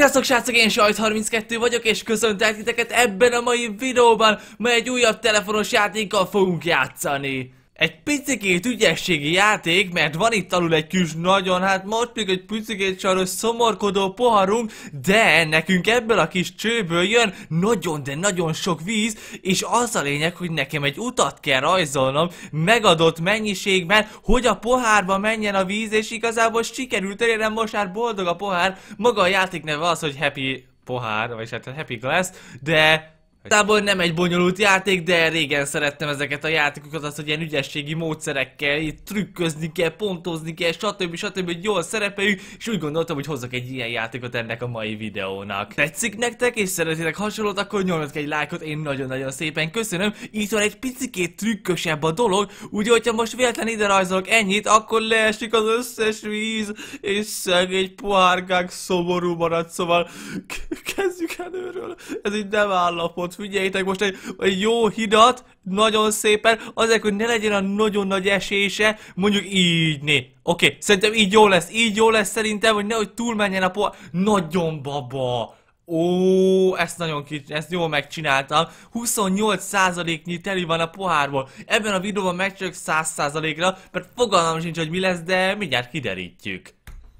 Sziasztok srácok, én Sajt32 vagyok és köszöntelek titeket ebben a mai videóban, mely egy újabb telefonos játékkal fogunk játszani. Egy picikét ügyességi játék, mert van itt alul egy kis nagyon, hát most még egy picikét saros szomorkodó poharunk, de nekünk ebből a kis csőből jön nagyon, de nagyon sok víz, és az a lényeg, hogy nekem egy utat kell rajzolnom megadott mennyiségben, hogy a pohárba menjen a víz, és igazából sikerült elérnem most már boldog a pohár. Maga a játék neve az, hogy Happy pohár, vagy hát Happy Glass, de Tából nem egy bonyolult játék, de régen szerettem ezeket a játékokat, az, hogy ilyen ügyességi módszerekkel, itt trükközni kell, pontozni kell, stb. stb. hogy jól szerepeljük, és úgy gondoltam, hogy hozzak egy ilyen játékot ennek a mai videónak. Tetszik nektek, és szeretitek hasonlót, akkor nyomjatok egy lájkot, én nagyon-nagyon szépen köszönöm. Itt van egy picikét trükkösebb a dolog, úgyhogy hogyha most véletlen ide rajzolok ennyit, akkor leesik az összes víz, és szegény pohárkák szomorú maradt, szóval kezdjük előről. Ez itt nem állapot viszont figyeljétek most egy, egy jó hidat, nagyon szépen, azért, hogy ne legyen a nagyon nagy esése, mondjuk így né. Oké, okay, szerintem így jó lesz, így jó lesz szerintem, hogy nehogy túlmenjen a po... Nagyon baba! Ó, ezt nagyon kicsit, ezt jól megcsináltam. 28%-nyi teli van a pohárból. Ebben a videóban megcsináljuk 100%-ra, mert fogalmam sincs, hogy mi lesz, de mindjárt kiderítjük.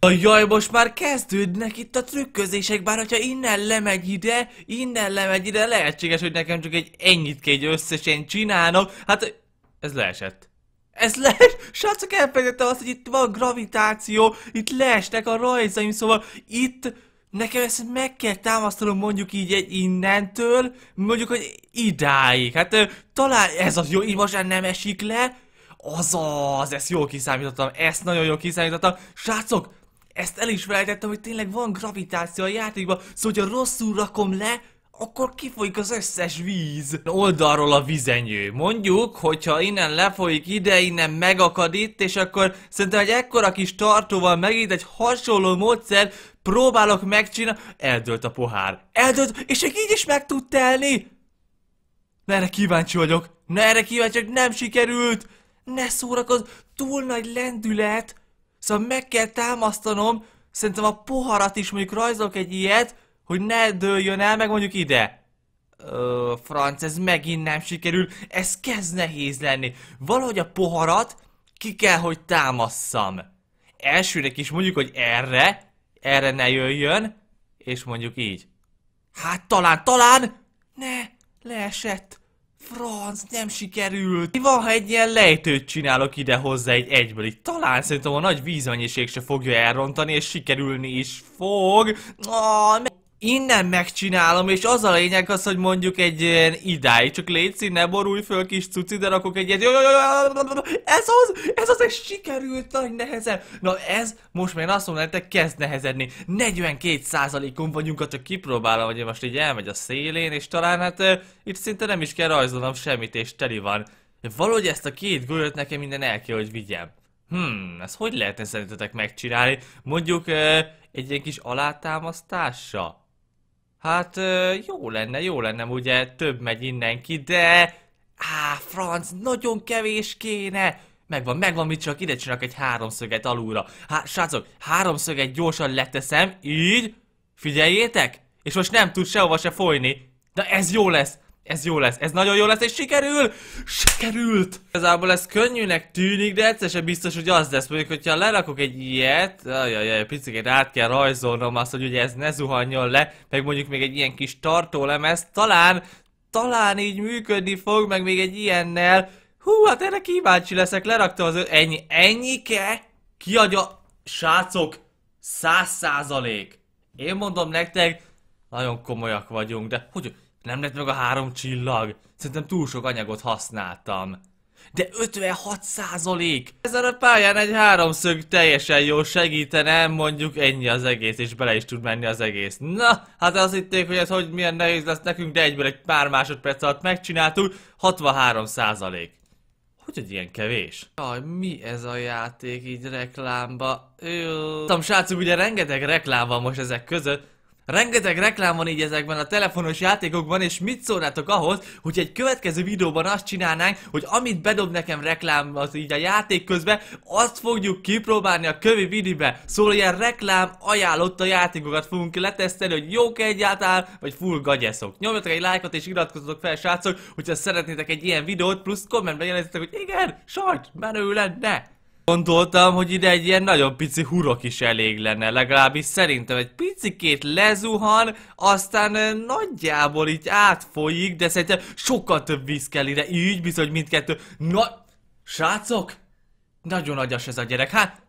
A Jaj, most már kezdődnek itt a trükközések, bár hogyha innen lemegy ide, innen lemegy ide, lehetséges, hogy nekem csak egy ennyit kégy összesen csinálnak. Hát, ez leesett. Ez lees? Srácok, elfelejtettem azt, hogy itt van gravitáció, itt leestek a rajzaim, szóval itt nekem ezt meg kell támasztanom mondjuk így egy innentől, mondjuk, hogy idáig. Hát talán ez az jó, így most nem esik le. Azaz, ezt jól kiszámítottam, ezt nagyon jól kiszámítottam. Srácok, ezt el is felejtettem, hogy tényleg van gravitáció a játékban, szóval ha rosszul rakom le, akkor kifolyik az összes víz. Oldalról a vizenyő. Mondjuk, hogyha innen lefolyik ide, innen megakad itt, és akkor szerintem egy ekkora kis tartóval megint egy hasonló módszer próbálok megcsinálni. Eldőlt a pohár. Eldőlt, és még így is meg tud telni. Na erre kíváncsi vagyok. Na erre kíváncsi vagyok, nem sikerült. Ne szórakozz, túl nagy lendület. Szóval meg kell támasztanom, szerintem a poharat is mondjuk rajzolok egy ilyet, hogy ne dőljön el, meg mondjuk ide. Ö, franc, ez megint nem sikerül, ez kezd nehéz lenni. Valahogy a poharat ki kell, hogy támasszam. Elsőnek is mondjuk, hogy erre, erre ne jöjjön, és mondjuk így. Hát talán, talán, ne, leesett. Franc, nem sikerült. Mi van, ha egy ilyen lejtőt csinálok ide hozzá egy egyből? Így talán szerintem a nagy vízmennyiség se fogja elrontani, és sikerülni is fog. Oh, innen megcsinálom, és az a lényeg az, hogy mondjuk egy ilyen idáig, csak légy ne borulj föl kis cuci, de rakok egy ilyet, ez az, ez az, ez sikerült nagy nehezen. Na ez most már azt mondom hogy kezd nehezedni. 42%-on vagyunk, ha csak kipróbálom, hogy most így elmegy a szélén, és talán hát itt szinte nem is kell rajzolnom semmit, és teli van. De valahogy ezt a két golyót nekem minden el kell, hogy vigyem. Hmm, ezt hogy lehetne szerintetek megcsinálni? Mondjuk uh, egy ilyen kis alátámasztással? Hát jó lenne, jó lenne, ugye több megy innen ki, de... Á, franc, nagyon kevés kéne! Megvan, megvan, mit csak ide csinálok egy háromszöget alulra. Hát, srácok, háromszöget gyorsan leteszem, így. Figyeljétek! És most nem tud sehova se folyni. De ez jó lesz! ez jó lesz, ez nagyon jó lesz, és sikerül! Sikerült! Igazából ez könnyűnek tűnik, de egyszer sem biztos, hogy az lesz. Mondjuk, hogyha lerakok egy ilyet, ajajaj, picit át kell rajzolnom azt, hogy ugye ez ne zuhanjon le, meg mondjuk még egy ilyen kis tartólemez, talán, talán így működni fog, meg még egy ilyennel. Hú, hát erre kíváncsi leszek, leraktam az ennyi, ennyike? Kiadja, srácok, száz százalék! Én mondom nektek, nagyon komolyak vagyunk, de hogy nem lett meg a három csillag. Szerintem túl sok anyagot használtam. De 56 százalék! Ezen a pályán egy háromszög teljesen jó segítene, mondjuk ennyi az egész, és bele is tud menni az egész. Na, hát azt hitték, hogy ez hogy milyen nehéz lesz nekünk, de egyből egy pár másodperc alatt megcsináltuk, 63 százalék. Hogy, hogy ilyen kevés? Jaj, mi ez a játék így reklámba? Tudom, srácok, ugye rengeteg reklám van most ezek között, Rengeteg reklám van így ezekben a telefonos játékokban, és mit szólnátok ahhoz, hogy egy következő videóban azt csinálnánk, hogy amit bedob nekem reklám az így a játék közben, azt fogjuk kipróbálni a kövi videóban. Szóval ilyen reklám ajánlott a játékokat fogunk letesztelni, hogy jók egyáltalán, vagy full gagyeszok. Nyomjatok egy lájkot és iratkozzatok fel, srácok, hogyha szeretnétek egy ilyen videót, plusz kommentben jelentetek, hogy igen, sajt, menő lenne. Gondoltam, hogy ide egy ilyen nagyon pici hurok is elég lenne, legalábbis szerintem egy picikét lezuhan, aztán nagyjából így átfolyik, de szerintem sokkal több víz kell ide, így bizony mindkettő. Na, srácok, nagyon agyas ez a gyerek, hát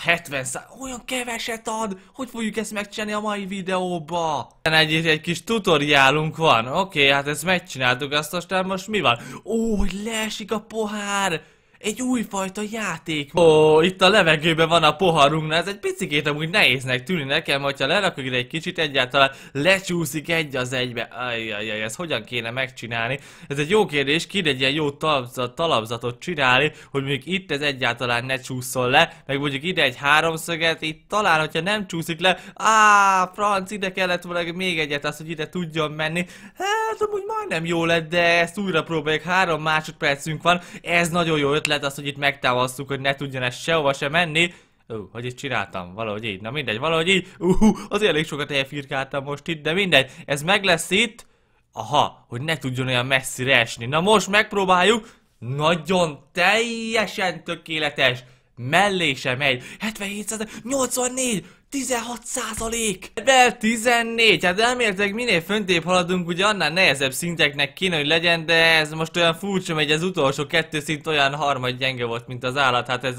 70 szá... olyan keveset ad, hogy fogjuk ezt megcsinálni a mai videóba? Egy, egy kis tutoriálunk van, oké, okay, hát ezt megcsináltuk, azt aztán most mi van? Ó, hogy leesik a pohár! Egy újfajta játék. Ó, itt a levegőben van a poharunk, na ez egy picikét amúgy nehéznek tűnik nekem, hogyha lerakok ide egy kicsit, egyáltalán lecsúszik egy az egybe. Ajjajjaj, ez hogyan kéne megcsinálni? Ez egy jó kérdés, ki egy ilyen jó talapzat, talapzatot csinálni, hogy mondjuk itt ez egyáltalán ne csúszol le, meg mondjuk ide egy háromszöget, itt talán, hogyha nem csúszik le, á, franc, ide kellett volna még egyet, az, hogy ide tudjon menni. Hát, amúgy majdnem jó lett, de ezt újra próbáljuk, három másodpercünk van, ez nagyon jó ötlet ötlet az, hogy itt megtámasztjuk, hogy ne tudjon ez sehova se menni. Ó, uh, hogy is csináltam? Valahogy így. Na mindegy, valahogy így. Uh, az elég sokat elfirkáltam most itt, de mindegy. Ez meg lesz itt. Aha, hogy ne tudjon olyan messzire esni. Na most megpróbáljuk. Nagyon teljesen tökéletes. Mellé sem megy. 77, 84. 16 százalék! Level 14, hát elméletileg minél föntébb haladunk, ugye annál nehezebb szinteknek kéne, hogy legyen, de ez most olyan furcsa, hogy az utolsó kettő szint olyan harmad gyenge volt, mint az állat, hát ez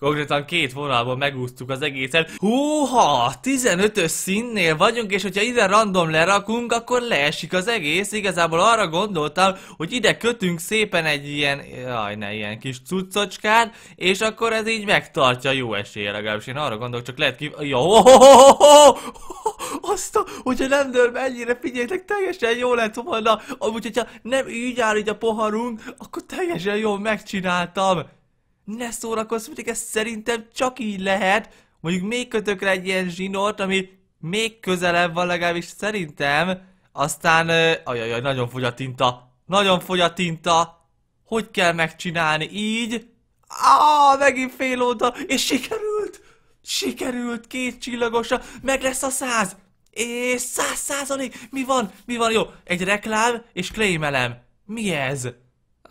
Konkrétan két vonalból megúsztuk az egészet. Húha! 15-ös színnél vagyunk, és hogyha ide random lerakunk, akkor leesik az egész. Igazából arra gondoltam, hogy ide kötünk szépen egy ilyen, jaj ne, ilyen kis cuccocskát, és akkor ez így megtartja jó esélye legalábbis. Én arra gondolok, csak lehet ki... Ja, Azt, a, hogyha nem dör be ennyire, teljesen jó lett volna. Amúgy, hogyha nem így áll így a poharunk, akkor teljesen jól megcsináltam ne szórakozz, pedig ez szerintem csak így lehet. Mondjuk még kötök rá egy ilyen zsinort, ami még közelebb van legalábbis szerintem. Aztán, ajajaj, nagyon fogy a tinta. Nagyon fogy a tinta. Hogy kell megcsinálni? Így? Á, megint fél oldal, és sikerült! Sikerült, két csillagosra, meg lesz a száz! És száz százalék! Mi van? Mi van? Jó, egy reklám és klémelem. Mi ez?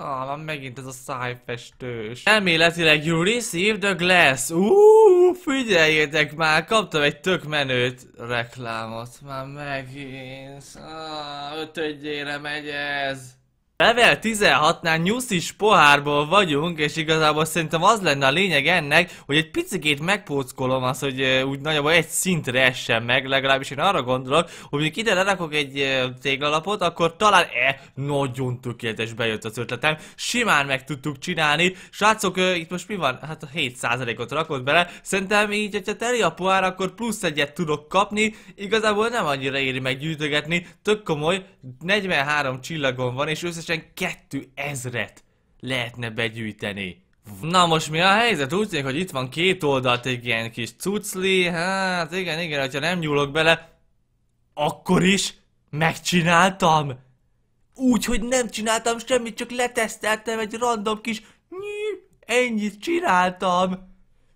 Ah, van megint ez a szájfestős. Elméletileg you receive the glass. Uuuuh, figyeljétek már, kaptam egy tök menőt reklámot. Már megint. Ah, ötödjére megy ez. Level 16-nál nyuszis pohárból vagyunk, és igazából szerintem az lenne a lényeg ennek, hogy egy picikét megpóckolom azt, hogy úgy nagyjából egy szintre essen meg, legalábbis én arra gondolok, hogy mondjuk ide lerakok egy téglalapot, akkor talán e, nagyon tökéletes bejött az ötletem, simán meg tudtuk csinálni. Srácok, itt most mi van? Hát 7%-ot rakott bele, szerintem így, hogyha teli a pohár, akkor plusz egyet tudok kapni, igazából nem annyira éri meg gyűjtögetni, tök komoly, 43 csillagon van, és összesen összesen 2000-et lehetne begyűjteni. Na most mi a helyzet? Úgy tűnik, hogy itt van két oldalt egy ilyen kis cucli, hát igen, igen, hogyha nem nyúlok bele, akkor is megcsináltam. Úgy, hogy nem csináltam semmit, csak leteszteltem egy random kis nyíl, ennyit csináltam.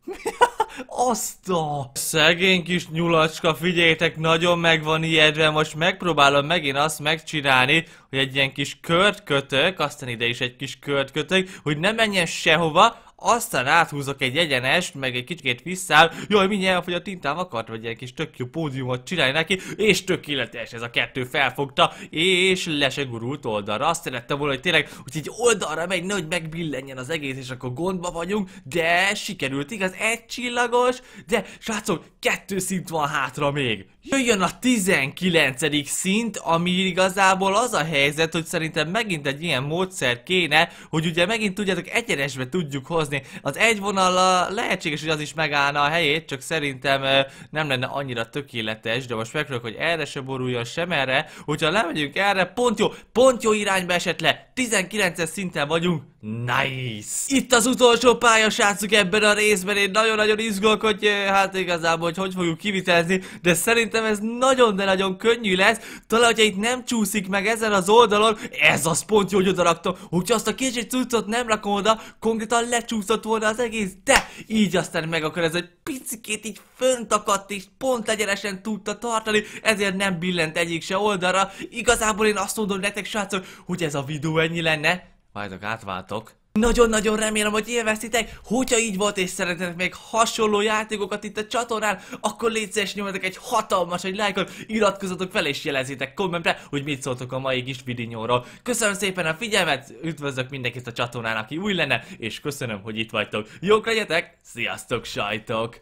Mi a azt a... Szegény kis nyulacska, figyeljétek, nagyon meg van ijedve, most megpróbálom megint azt megcsinálni, hogy egy ilyen kis kört kötök, aztán ide is egy kis kört kötök, hogy ne menjen sehova, aztán áthúzok egy egyenest, meg egy kicsit visszáll, jaj, mindjárt hogy a tintám, akart vagy egy kis tök jó pódiumot csinálj neki, és tökéletes ez a kettő felfogta, és lesegurult oldalra. Azt szerettem volna, hogy tényleg, hogy így oldalra megy, nehogy megbillenjen az egész, és akkor gondba vagyunk, de sikerült, igaz, egy csillagos, de srácok, kettő szint van hátra még. Jöjjön a 19. szint, ami igazából az a helyzet, hogy szerintem megint egy ilyen módszer kéne, hogy ugye megint tudjátok egyenesbe tudjuk hozni. Az egy vonalla lehetséges, hogy az is megállna a helyét, csak szerintem nem lenne annyira tökéletes, de most megpróbálok, hogy erre se boruljon sem erre. Hogyha lemegyünk erre, pont jó, pont jó irányba esett le, 19. szinten vagyunk, Nice! Itt az utolsó srácok, ebben a részben, én nagyon-nagyon hogy eh, hát igazából, hogy hogy fogjuk kivitelezni, de szerintem ez nagyon, de nagyon könnyű lesz, talán, hogyha itt nem csúszik meg ezen az oldalon, ez az pont jó, hogy oda raktam, hogyha azt a kicsit cuccot nem rakom oda, konkrétan lecsúszott volna az egész, de így aztán meg akar ez egy picikét így fönt akadt, és pont egyenesen tudta tartani, ezért nem billent egyik se oldalra, igazából én azt mondom nektek srácok, hogy ez a videó ennyi lenne, Várjatok, átváltok. Nagyon-nagyon remélem, hogy élveztitek, hogyha így volt és szeretnétek még hasonló játékokat itt a csatornán, akkor légy szíves nyomjatok egy hatalmas egy lájkot, iratkozzatok fel és jelezitek kommentre, hogy mit szóltok a mai kis videóról. Köszönöm szépen a figyelmet, üdvözlök mindenkit a csatornán, aki új lenne, és köszönöm, hogy itt vagytok. Jók legyetek, sziasztok sajtok!